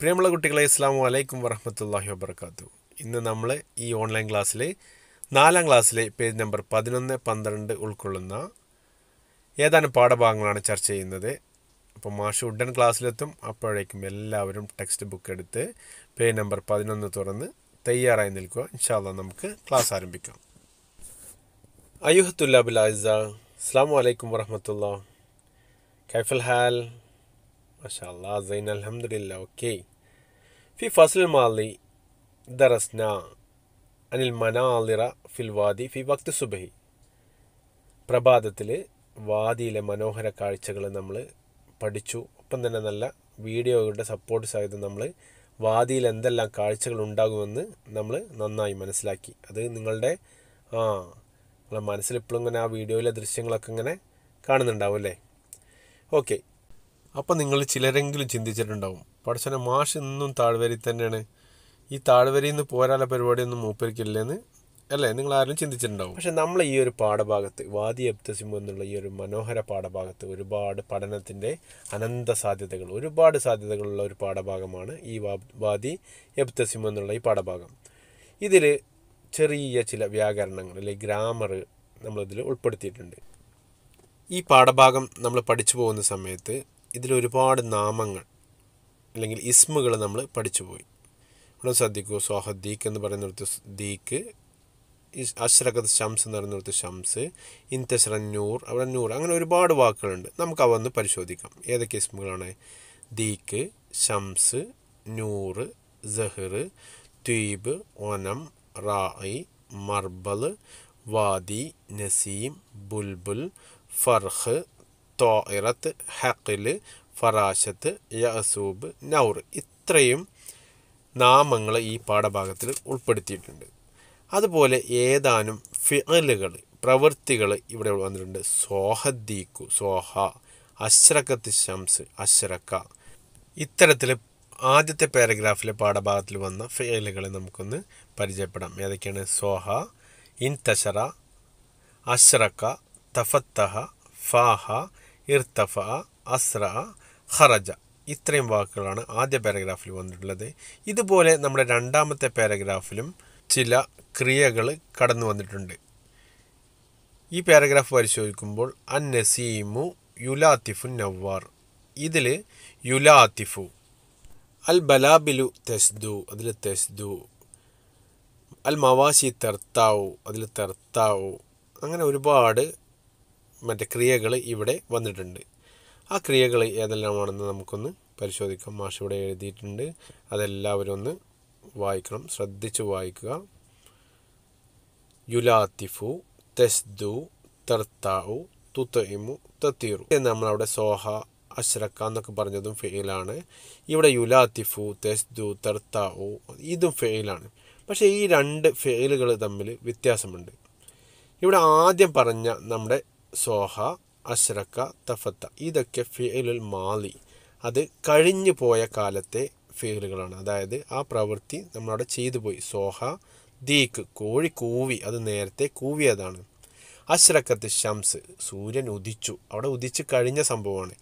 പ്രിയമുള്ള കുട്ടികളെ ഇസ്ലാം വലൈക്കും വറഹമത്തല്ലാഹി വബർക്കാത്തു ഇന്ന് നമ്മൾ ഈ ഓൺലൈൻ ക്ലാസ്സിലെ നാലാം ക്ലാസ്സിലെ പേജ് നമ്പർ പതിനൊന്ന് പന്ത്രണ്ട് ഉൾക്കൊള്ളുന്ന ഏതാനും പാഠഭാഗങ്ങളാണ് ചർച്ച ചെയ്യുന്നത് അപ്പോൾ മാഷ് ഉടൻ ക്ലാസ്സിലെത്തും അപ്പോഴേക്കും എല്ലാവരും ടെക്സ്റ്റ് ബുക്ക് എടുത്ത് പേജ് നമ്പർ പതിനൊന്ന് തുറന്ന് തയ്യാറായി നിൽക്കുക ഇൻഷാല്ല നമുക്ക് ക്ലാസ് ആരംഭിക്കാം അയ്യുഹത്തുല്ലാബുൽ അസ്സാം വലൈക്കും വറഹമത്തുള്ള കൈഫൽ ഹാൽ ما شاء الله زين الحمد لله أوكي في فصل الماضي درسنا عن المناظر في الوادي സുബഹി പ്രഭാതത്തിൽ വാദിയിലെ മനോഹര കാഴ്ചകൾ നമ്മൾ പഠിച്ചു ഒപ്പം തന്നെ നല്ല വീഡിയോകളുടെ സപ്പോർട്ട് സഹിതം നമ്മൾ വാദിയിൽ എന്തെല്ലാം കാഴ്ചകൾ ഉണ്ടാകുമെന്ന് നമ്മൾ നന്നായി മനസ്സിലാക്കി അത് നിങ്ങളുടെ ആ നിങ്ങളുടെ മനസ്സിൽ ഇപ്പോഴും ഇങ്ങനെ ആ വീഡിയോയിലെ ദൃശ്യങ്ങളൊക്കെ ഇങ്ങനെ കാണുന്നുണ്ടാവും അല്ലേ ഓക്കെ അപ്പം നിങ്ങൾ ചിലരെങ്കിലും ചിന്തിച്ചിട്ടുണ്ടാവും പടച്ചനെ മാഷ് ഇന്നും താഴ്വരയിൽ തന്നെയാണ് ഈ താഴ്വരയിൽ നിന്ന് പോരാല പരിപാടിയൊന്നും മൂപ്പരിക്കില്ലെന്ന് അല്ലേ നിങ്ങൾ ആരും ചിന്തിച്ചിട്ടുണ്ടാവും പക്ഷെ നമ്മൾ ഈ ഒരു പാഠഭാഗത്ത് വാദി അബ്ദസിമു എന്നുള്ള ഈ ഒരു മനോഹര പാഠഭാഗത്ത് ഒരുപാട് പഠനത്തിൻ്റെ അനന്ത സാധ്യതകൾ ഒരുപാട് സാധ്യതകളുള്ള ഒരു പാഠഭാഗമാണ് ഈ വാദി എബ്തസിമു എന്നുള്ള ഈ പാഠഭാഗം ഇതിൽ ചെറിയ ചില വ്യാകരണങ്ങൾ അല്ലെങ്കിൽ ഗ്രാമർ നമ്മളിതിൽ ഉൾപ്പെടുത്തിയിട്ടുണ്ട് ഈ പാഠഭാഗം നമ്മൾ പഠിച്ചു പോകുന്ന സമയത്ത് ഇതിലൊരുപാട് നാമങ്ങൾ അല്ലെങ്കിൽ ഇസ്മുകൾ നമ്മൾ പഠിച്ചു പോയി ഇവിടെ ശ്രദ്ധിക്കൂ സോഹ ദീക്ക് എന്ന് പറയുന്നിടത്ത് ദീഖ് അശ്രകത്ത് ഷംസ് എന്ന് പറയുന്നിടത്ത് ഷംസ് ഇൻതശ്ര നൂർ അവിടെ നൂർ അങ്ങനെ ഒരുപാട് വാക്കുകളുണ്ട് നമുക്ക് അവ ഒന്ന് പരിശോധിക്കാം ഏതൊക്കെ ഇസ്മുകളാണ് ദീഖ് ഷംസ് നൂർ സഹർ ത്വീബ് ഒനം റായി മർബൽ വാദി നസീം ബുൽബുൽ ഫർഹ് തോയിറത്ത് ഹക്കില് ഫറാശത്ത് യസൂബ് നൗർ ഇത്രയും നാമങ്ങൾ ഈ പാഠഭാഗത്തിൽ ഉൾപ്പെടുത്തിയിട്ടുണ്ട് അതുപോലെ ഏതാനും ഫിഅലുകൾ പ്രവൃത്തികൾ ഇവിടെ വന്നിട്ടുണ്ട് സോഹദ്ദീഖു സോഹ അശ്രക്കത്ത് ശംസ് അശ്രക്ക ഇത്തരത്തിൽ ആദ്യത്തെ പാരഗ്രാഫിലെ പാഠഭാഗത്തിൽ വന്ന ഫിയലുകളെ നമുക്കൊന്ന് പരിചയപ്പെടാം ഏതൊക്കെയാണ് സോഹ ഇൻ തഷറ അശ്രക്ക തഫത്തഹ ഫാഹ ഇർത്തഫ അസ്ര ഖറജ ഇത്രയും വാക്കുകളാണ് ആദ്യ പാരഗ്രാഫിൽ വന്നിട്ടുള്ളത് ഇതുപോലെ നമ്മുടെ രണ്ടാമത്തെ പാരഗ്രാഫിലും ചില ക്രിയകൾ കടന്നു വന്നിട്ടുണ്ട് ഈ പാരഗ്രാഫ് പരിശോധിക്കുമ്പോൾ അൻ നസീമു യുലാത്തിഫു നവ്വാർ ഇതിൽ യുലാത്തിഫു അൽ ബലാബിലു തെസ്ദു അതിൽ തെസ്ദു അൽ മവാശി തെർത്താവു അതിൽ തെർത്താവു അങ്ങനെ ഒരുപാട് മറ്റേ ക്രിയകൾ ഇവിടെ വന്നിട്ടുണ്ട് ആ ക്രിയകൾ ഏതെല്ലാമാണെന്ന് നമുക്കൊന്ന് പരിശോധിക്കാം മാഷ് ഇവിടെ എഴുതിയിട്ടുണ്ട് അതെല്ലാവരും ഒന്ന് വായിക്കണം ശ്രദ്ധിച്ച് വായിക്കുക യുലാത്തിഫു തെസ്ദു തർത്താവു തുത്തയിമു തത്തീറു നമ്മളവിടെ സോഹ അശ്രക്ക എന്നൊക്കെ പറഞ്ഞതും ഫെയിലാണ് ഇവിടെ യുലാത്തിഫു തെസ്ദു തർത്താവു ഇതും ഫെയിലാണ് പക്ഷേ ഈ രണ്ട് ഫെയിലുകൾ തമ്മിൽ വ്യത്യാസമുണ്ട് ഇവിടെ ആദ്യം പറഞ്ഞ നമ്മുടെ സോഹ അഷ്റക്ക തഫത്ത ഇതൊക്കെ ഫീലുൽ മാലി അത് കഴിഞ്ഞു പോയ കാലത്തെ ഫീലുകളാണ് അതായത് ആ പ്രവൃത്തി നമ്മളവിടെ ചെയ്തു പോയി സോഹ ദീക്ക് കോഴി കൂവി അത് നേരത്തെ കൂവിയതാണ് അശ്രക്കത്ത് ഷംസ് സൂര്യൻ ഉദിച്ചു അവിടെ ഉദിച്ച് കഴിഞ്ഞ സംഭവമാണ്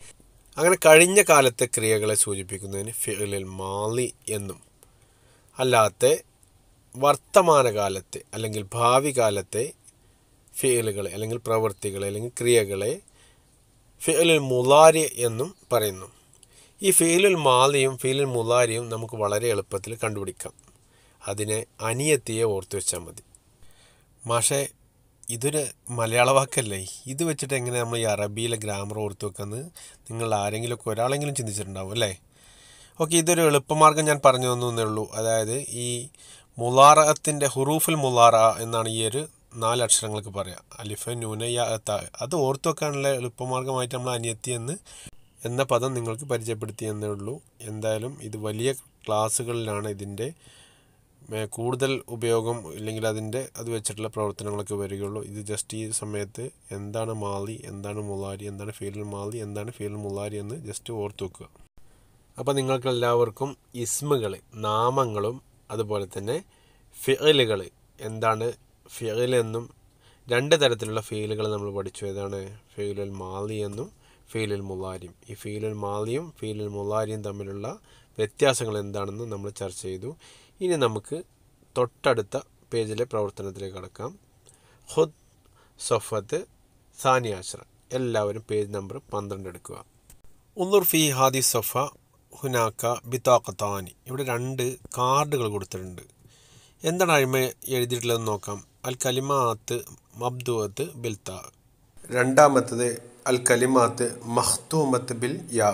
അങ്ങനെ കഴിഞ്ഞ കാലത്തെ ക്രിയകളെ സൂചിപ്പിക്കുന്നതിന് ഫിയലിൽ മാലി എന്നും അല്ലാത്ത വർത്തമാനകാലത്തെ അല്ലെങ്കിൽ ഭാവി കാലത്തെ ഫിയലുകളെ അല്ലെങ്കിൽ പ്രവൃത്തികളെ അല്ലെങ്കിൽ ക്രിയകളെ ഫിയലുൽ മുലാരി എന്നും പറയുന്നു ഈ ഫീലുൽ മാലിയും ഫീലുൽ മുലാരിയും നമുക്ക് വളരെ എളുപ്പത്തിൽ കണ്ടുപിടിക്കാം അതിനെ അനിയത്തിയെ ഓർത്തു വെച്ചാൽ മതി മാഷെ ഇതൊരു മലയാള വാക്കല്ലേ ഇത് വെച്ചിട്ട് എങ്ങനെ നമ്മൾ ഈ അറബിയിലെ ഗ്രാമർ ഓർത്തു വെക്കുന്നത് നിങ്ങൾ ആരെങ്കിലുമൊക്കെ ഒരാളെങ്കിലും ചിന്തിച്ചിട്ടുണ്ടാവും അല്ലേ ഓക്കെ ഇതൊരു എളുപ്പമാർഗം ഞാൻ പറഞ്ഞു തന്നു എന്നേ ഉള്ളൂ അതായത് ഈ മുലാറത്തിൻ്റെ ഹുറൂഫുൽ മുലാറ എന്നാണ് ഈ ഒരു നാലക്ഷരങ്ങൾക്ക് പറയാം അലിഫ നൂനയ ത അത് ഓർത്തു വെക്കാനുള്ള എളുപ്പമാർഗമായിട്ട് നമ്മൾ അനിയത്തി എന്ന് എന്ന പദം നിങ്ങൾക്ക് എന്നേ ഉള്ളൂ എന്തായാലും ഇത് വലിയ ക്ലാസ്സുകളിലാണ് ഇതിൻ്റെ കൂടുതൽ ഉപയോഗം ഇല്ലെങ്കിൽ അതിൻ്റെ അത് വെച്ചിട്ടുള്ള പ്രവർത്തനങ്ങളൊക്കെ വരികയുള്ളൂ ഇത് ജസ്റ്റ് ഈ സമയത്ത് എന്താണ് മാലി എന്താണ് മുലാരി എന്താണ് ഫീൽ മാലി എന്താണ് ഫീൽ മുലാരി എന്ന് ജസ്റ്റ് ഓർത്തു വെക്കുക അപ്പോൾ നിങ്ങൾക്ക് എല്ലാവർക്കും ഇസ്മുകൾ നാമങ്ങളും അതുപോലെ തന്നെ ഫിഅലുകൾ എന്താണ് ഫെയിൽ എന്നും രണ്ട് തരത്തിലുള്ള ഫീലുകൾ നമ്മൾ പഠിച്ചു ഏതാണ് ഫീലുൽ മാലി എന്നും ഫീലുൽ മുലാരിയും ഈ ഫീലുൽ മാലിയും ഫീലുൽ മുലാരിയും തമ്മിലുള്ള വ്യത്യാസങ്ങൾ എന്താണെന്ന് നമ്മൾ ചർച്ച ചെയ്തു ഇനി നമുക്ക് തൊട്ടടുത്ത പേജിലെ പ്രവർത്തനത്തിലേക്ക് കടക്കാം ഹുദ് സൊഫത്ത് സാനിയാശ്ര എല്ലാവരും പേജ് നമ്പർ പന്ത്രണ്ട് എടുക്കുക ഉന്നുർ ഫി ഹാദി സൊഫ ഹുനാക്ക ബിത്താഖത്താനി ഇവിടെ രണ്ട് കാർഡുകൾ കൊടുത്തിട്ടുണ്ട് എന്താണ് അഴിമ എഴുതിയിട്ടുള്ളതെന്ന് നോക്കാം അൽ കലിമാത്ത് മബ്ദുവത്ത് ബിൽ താ രണ്ടാമത്തത് അൽ കലിമാത്ത് മഖ്തൂമത്ത് ബിൽ യാ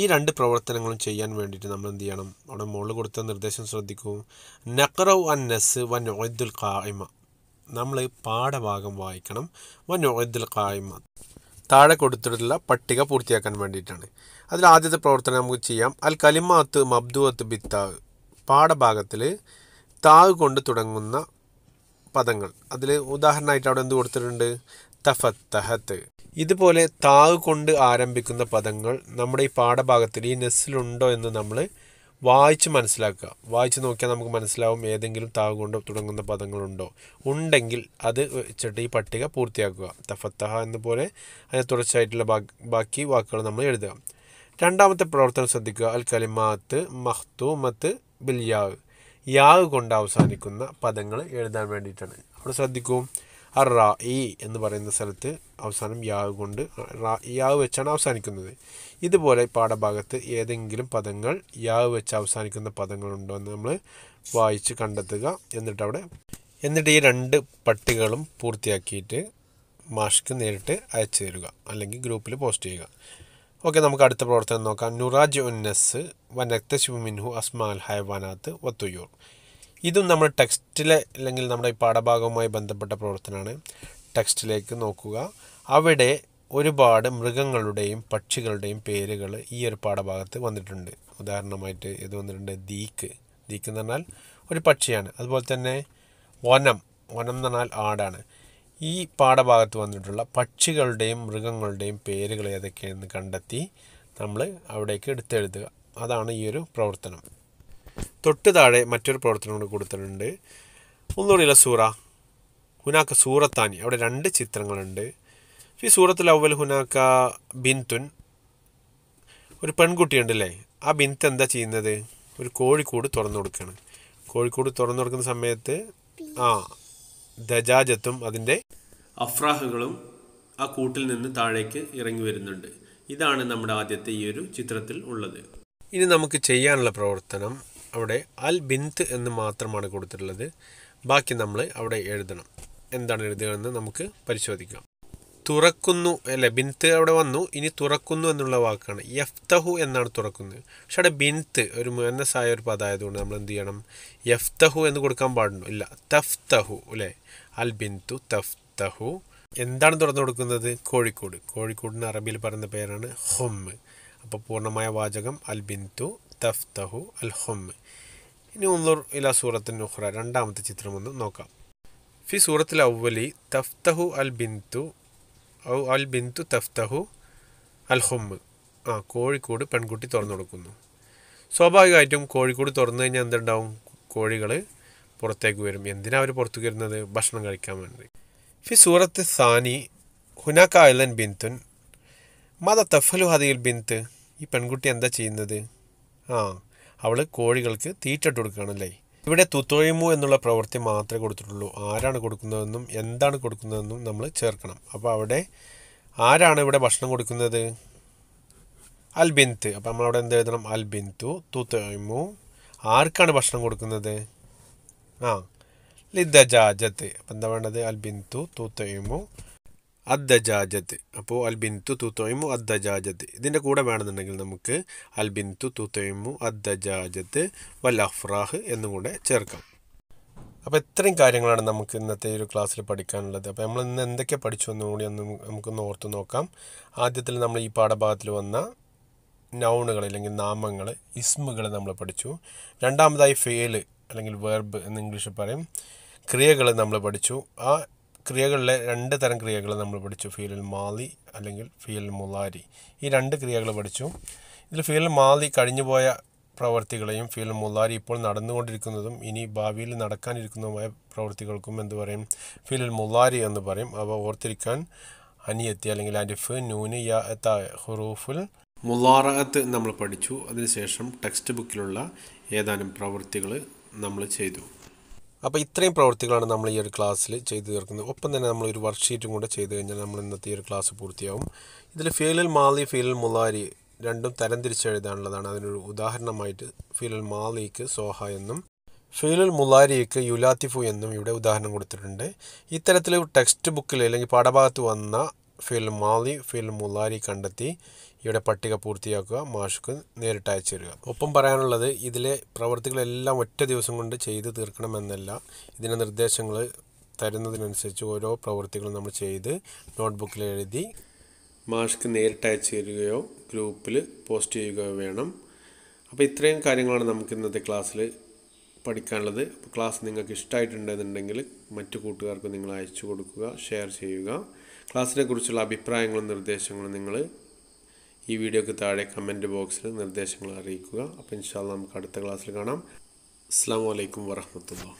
ഈ രണ്ട് പ്രവർത്തനങ്ങളും ചെയ്യാൻ വേണ്ടിയിട്ട് നമ്മൾ എന്ത് ചെയ്യണം അവിടെ മുകളിൽ കൊടുത്ത നിർദ്ദേശം ശ്രദ്ധിക്കൂ നഖറൗ അൻ നസ് വൻ ഒയ്ദുൽ കായ്മ നമ്മൾ പാഠഭാഗം വായിക്കണം വൻ ഒയ്ദുൽ കായ്മ താഴെ കൊടുത്തിട്ടുള്ള പട്ടിക പൂർത്തിയാക്കാൻ വേണ്ടിയിട്ടാണ് അതിൽ ആദ്യത്തെ പ്രവർത്തനം നമുക്ക് ചെയ്യാം അൽ കലിമാത്ത് മബ്ദുവത്ത് ബിത്താവ് പാഠഭാഗത്തിൽ താവ് കൊണ്ട് തുടങ്ങുന്ന പദങ്ങൾ അതിൽ ഉദാഹരണമായിട്ട് അവിടെ എന്ത് കൊടുത്തിട്ടുണ്ട് തഫത്തഹത്ത് ഇതുപോലെ താവ് കൊണ്ട് ആരംഭിക്കുന്ന പദങ്ങൾ നമ്മുടെ ഈ പാഠഭാഗത്തിൽ ഈ നെസ്സിലുണ്ടോ എന്ന് നമ്മൾ വായിച്ച് മനസ്സിലാക്കുക വായിച്ച് നോക്കിയാൽ നമുക്ക് മനസ്സിലാവും ഏതെങ്കിലും താവ് കൊണ്ട് തുടങ്ങുന്ന പദങ്ങളുണ്ടോ ഉണ്ടെങ്കിൽ അത് വെച്ചിട്ട് ഈ പട്ടിക പൂർത്തിയാക്കുക തഫത്തഹ എന്നപോലെ അതിനെ തുടർച്ചയായിട്ടുള്ള ബാക്കി വാക്കുകൾ നമ്മൾ എഴുതുക രണ്ടാമത്തെ പ്രവർത്തനം ശ്രദ്ധിക്കുക അൽ കലിമാത്ത് മത്ത് ബിൽയാവ് യാവ് കൊണ്ട് അവസാനിക്കുന്ന പദങ്ങൾ എഴുതാൻ വേണ്ടിയിട്ടാണ് അവിടെ ശ്രദ്ധിക്കൂ ആ റാ ഇ എന്ന് പറയുന്ന സ്ഥലത്ത് അവസാനം യാവ് കൊണ്ട് യാവ് വെച്ചാണ് അവസാനിക്കുന്നത് ഇതുപോലെ പാഠഭാഗത്ത് ഏതെങ്കിലും പദങ്ങൾ യാവ് വെച്ച് അവസാനിക്കുന്ന പദങ്ങളുണ്ടോ എന്ന് നമ്മൾ വായിച്ച് കണ്ടെത്തുക എന്നിട്ട് അവിടെ എന്നിട്ട് ഈ രണ്ട് പട്ടികളും പൂർത്തിയാക്കിയിട്ട് മാഷ്ക്ക് നേരിട്ട് അയച്ചു തരിക അല്ലെങ്കിൽ ഗ്രൂപ്പിൽ പോസ്റ്റ് ചെയ്യുക ഓക്കെ നമുക്ക് അടുത്ത പ്രവർത്തനം നോക്കാം നുറാജ് ഉന്നസ് വനക്തശിവ മിൻഹു അസ്മാൽ ഹയവാനാത്ത് വത്തുയൂർ ഇതും നമ്മൾ ടെക്സ്റ്റിലെ അല്ലെങ്കിൽ നമ്മുടെ ഈ പാഠഭാഗവുമായി ബന്ധപ്പെട്ട പ്രവർത്തനമാണ് ടെക്സ്റ്റിലേക്ക് നോക്കുക അവിടെ ഒരുപാട് മൃഗങ്ങളുടെയും പക്ഷികളുടെയും പേരുകൾ ഈ ഒരു പാഠഭാഗത്ത് വന്നിട്ടുണ്ട് ഉദാഹരണമായിട്ട് ഇത് വന്നിട്ടുണ്ട് ദീക്ക് ദീക്ക് എന്ന് പറഞ്ഞാൽ ഒരു പക്ഷിയാണ് അതുപോലെ തന്നെ വനം വനം എന്ന് പറഞ്ഞാൽ ആടാണ് ഈ പാഠഭാഗത്ത് വന്നിട്ടുള്ള പക്ഷികളുടെയും മൃഗങ്ങളുടെയും പേരുകൾ ഏതൊക്കെയാണെന്ന് കണ്ടെത്തി നമ്മൾ അവിടേക്ക് എടുത്തെഴുതുക അതാണ് ഈ ഒരു പ്രവർത്തനം തൊട്ട് താഴെ മറ്റൊരു പ്രവർത്തനം കൂടി കൊടുത്തിട്ടുണ്ട് ഒന്നുകൂടിയുള്ള സൂറ ഹുനാക്ക സൂറത്താനി അവിടെ രണ്ട് ചിത്രങ്ങളുണ്ട് ഈ സൂറത്തിൽ അവൽ ഹുനാക്ക ബിന്തുൻ ഒരു പെൺകുട്ടിയുണ്ട് അല്ലേ ആ ബിന്ത് എന്താ ചെയ്യുന്നത് ഒരു കോഴിക്കൂട് തുറന്നു കൊടുക്കുകയാണ് കോഴിക്കൂട് തുറന്നു കൊടുക്കുന്ന സമയത്ത് ആ ദജാജത്തും അതിൻ്റെ അഫ്രാഹുകളും ആ കൂട്ടിൽ നിന്ന് താഴേക്ക് ഇറങ്ങി വരുന്നുണ്ട് ഇതാണ് നമ്മുടെ ആദ്യത്തെ ഈ ഒരു ചിത്രത്തിൽ ഉള്ളത് ഇനി നമുക്ക് ചെയ്യാനുള്ള പ്രവർത്തനം അവിടെ അൽ ബിന്ത് എന്ന് മാത്രമാണ് കൊടുത്തിട്ടുള്ളത് ബാക്കി നമ്മൾ അവിടെ എഴുതണം എന്താണ് എഴുതുകയെന്ന് നമുക്ക് പരിശോധിക്കാം തുറക്കുന്നു അല്ലെ ബിന്ത് അവിടെ വന്നു ഇനി തുറക്കുന്നു എന്നുള്ള വാക്കാണ് യഫ്തഹു എന്നാണ് തുറക്കുന്നത് പക്ഷെ അവിടെ ബിന്ത് ഒരു മുന്നസായ ഒരു പദമായതുകൊണ്ട് നമ്മൾ എന്ത് ചെയ്യണം യഫ്തഹു എന്ന് കൊടുക്കാൻ പാടുണ്ടോ ഇല്ല തഫ്തഹു അല്ലേ അൽ ബിന്തു തഫ്തഹു എന്താണ് തുറന്നു കൊടുക്കുന്നത് കോഴിക്കോട് കോഴിക്കോടിന് അറബിയിൽ പറയുന്ന പേരാണ് ഹൊമ്മ് അപ്പോൾ പൂർണ്ണമായ വാചകം അൽ ബിന്തു തഫ്തഹു അൽ ഹൊമ്മ് ഇനി ഉന്നുർ ഇല സൂറത്തിൻ ഉഹ്റ രണ്ടാമത്തെ ചിത്രം ഒന്ന് നോക്കാം ഫി സൂറത്തിൽ അവലി തഫ്തഹു അൽ ബിന്തു ഔ അൽ ബിന്തു തഫ്തഹു അൽ ഹൊമ്മ് ആ കോഴിക്കോട് പെൺകുട്ടി തുറന്നു കൊടുക്കുന്നു സ്വാഭാവികമായിട്ടും കോഴിക്കോട് തുറന്നു കഴിഞ്ഞാൽ എന്തുണ്ടാവും കോഴികൾ പുറത്തേക്ക് വരും എന്തിനാണ് അവർ പുറത്തേക്ക് വരുന്നത് ഭക്ഷണം കഴിക്കാൻ വേണ്ടി ഫി സൂറത്ത് സാനി ഹുനാക്ക ഐലൻ ബിന്തുൻ മത തഫലു ഹദിയിൽ ബിന്ത് ഈ പെൺകുട്ടി എന്താ ചെയ്യുന്നത് ആ അവൾ കോഴികൾക്ക് തീറ്റ കൊടുക്കുകയാണല്ലേ ഇവിടെ തുത്തൊഴിമു എന്നുള്ള പ്രവൃത്തി മാത്രമേ കൊടുത്തിട്ടുള്ളൂ ആരാണ് കൊടുക്കുന്നതെന്നും എന്താണ് കൊടുക്കുന്നതെന്നും നമ്മൾ ചേർക്കണം അപ്പോൾ അവിടെ ആരാണ് ഇവിടെ ഭക്ഷണം കൊടുക്കുന്നത് അൽബിന്ത് അപ്പോൾ നമ്മളവിടെ എന്ത് എഴുതണം അൽബിന്തു ബിന്തു തുത്തൊഴിമു ആർക്കാണ് ഭക്ഷണം കൊടുക്കുന്നത് ആ ലിദ്ദജാജത്ത് അപ്പം എന്താ വേണ്ടത് അൽബിന്തു ബിന്തു അദ്ദജാജത്ത് അപ്പോൾ അൽബിന്തു തൂത്തോയിമു അദ്ദജാജത്ത് ഇതിൻ്റെ കൂടെ വേണമെന്നുണ്ടെങ്കിൽ നമുക്ക് അൽബിന്തു തൂത്തോയിമു അദ്ദജാജത്ത് വൽ അഫ്രാഹ് എന്നും കൂടെ ചേർക്കാം അപ്പോൾ ഇത്രയും കാര്യങ്ങളാണ് നമുക്ക് ഇന്നത്തെ ഒരു ക്ലാസ്സിൽ പഠിക്കാനുള്ളത് അപ്പോൾ നമ്മൾ ഇന്ന് എന്തൊക്കെ പഠിച്ചു എന്നും കൂടി ഒന്ന് നമുക്കൊന്ന് ഓർത്ത് നോക്കാം ആദ്യത്തിൽ നമ്മൾ ഈ പാഠഭാഗത്തിൽ വന്ന നൗണുകൾ അല്ലെങ്കിൽ നാമങ്ങൾ ഇസ്മുകൾ നമ്മൾ പഠിച്ചു രണ്ടാമതായി ഫേല് അല്ലെങ്കിൽ വേർബ് എന്ന് ഇംഗ്ലീഷിൽ പറയും ക്രിയകൾ നമ്മൾ പഠിച്ചു ആ ക്രിയകളിലെ രണ്ട് തരം ക്രിയകൾ നമ്മൾ പഠിച്ചു ഫീലൽ മാലി അല്ലെങ്കിൽ ഫീൽ മുലാരി ഈ രണ്ട് ക്രിയകൾ പഠിച്ചു ഇതിൽ ഫീൽ മാലി കഴിഞ്ഞുപോയ പ്രവർത്തികളെയും ഫീൽ മുലാരി ഇപ്പോൾ നടന്നുകൊണ്ടിരിക്കുന്നതും ഇനി ഭാവിയിൽ നടക്കാനിരിക്കുന്നതുമായ പ്രവർത്തികൾക്കും എന്ത് പറയും ഫീൽ മുലാരി എന്ന് പറയും അവ ഓർത്തിരിക്കാൻ അനിയത്തി അല്ലെങ്കിൽ അരിഫ് നൂന് യാ എത്ത ഹുറൂഫുൽ മുലാറത്ത് നമ്മൾ പഠിച്ചു അതിനുശേഷം ടെക്സ്റ്റ് ബുക്കിലുള്ള ഏതാനും പ്രവൃത്തികൾ നമ്മൾ ചെയ്തു അപ്പോൾ ഇത്രയും പ്രവൃത്തികളാണ് നമ്മൾ ഈ ഒരു ക്ലാസ്സിൽ ചെയ്തു തീർക്കുന്നത് ഒപ്പം തന്നെ നമ്മൾ ഒരു വർക്ക്ഷീറ്റും കൂടെ ചെയ്തു കഴിഞ്ഞാൽ നമ്മൾ ഇന്നത്തെ ഈ ഒരു ക്ലാസ് പൂർത്തിയാവും ഇതിൽ ഫീലൽ മാലി ഫീലൽ മുലാരി രണ്ടും തരം തിരിച്ചെഴുതാനുള്ളതാണ് അതിനൊരു ഉദാഹരണമായിട്ട് ഫീലൽ മാലിക്ക് സോഹ എന്നും ഫീലിൽ മുലാരിക്ക് യുലാത്തിഫു എന്നും ഇവിടെ ഉദാഹരണം കൊടുത്തിട്ടുണ്ട് ഇത്തരത്തിൽ ടെക്സ്റ്റ് ബുക്കിൽ അല്ലെങ്കിൽ പാഠഭാഗത്ത് വന്ന ഫീൽ മാലി ഫീൽ മുലാരി കണ്ടെത്തി ഇവിടെ പട്ടിക പൂർത്തിയാക്കുക മാഷ്ക്ക് നേരിട്ട് അയച്ചു തരിക ഒപ്പം പറയാനുള്ളത് ഇതിലെ പ്രവർത്തികളെല്ലാം ഒറ്റ ദിവസം കൊണ്ട് ചെയ്തു തീർക്കണമെന്നല്ല ഇതിൻ്റെ നിർദ്ദേശങ്ങൾ തരുന്നതിനനുസരിച്ച് ഓരോ പ്രവൃത്തികളും നമ്മൾ ചെയ്ത് നോട്ട്ബുക്കിൽ എഴുതി മാഷ്ക്ക് നേരിട്ട് അയച്ചു തരികയോ ഗ്രൂപ്പിൽ പോസ്റ്റ് ചെയ്യുകയോ വേണം അപ്പോൾ ഇത്രയും കാര്യങ്ങളാണ് നമുക്ക് ഇന്നത്തെ ക്ലാസ്സിൽ പഠിക്കാനുള്ളത് അപ്പോൾ ക്ലാസ് നിങ്ങൾക്ക് ഇഷ്ടമായിട്ടുണ്ടെന്നുണ്ടെങ്കിൽ മറ്റു കൂട്ടുകാർക്ക് നിങ്ങൾ അയച്ചു കൊടുക്കുക ഷെയർ ചെയ്യുക ക്ലാസ്സിനെ കുറിച്ചുള്ള അഭിപ്രായങ്ങളും നിർദ്ദേശങ്ങളും നിങ്ങൾ ഈ വീഡിയോക്ക് താഴെ കമൻറ്റ് ബോക്സിൽ നിർദ്ദേശങ്ങൾ അറിയിക്കുക അപ്പോൾ ഇൻഷാല്ല നമുക്ക് അടുത്ത ക്ലാസ്സിൽ കാണാം അസ്സാം വലൈക്കും വറഹമത്തുള്ള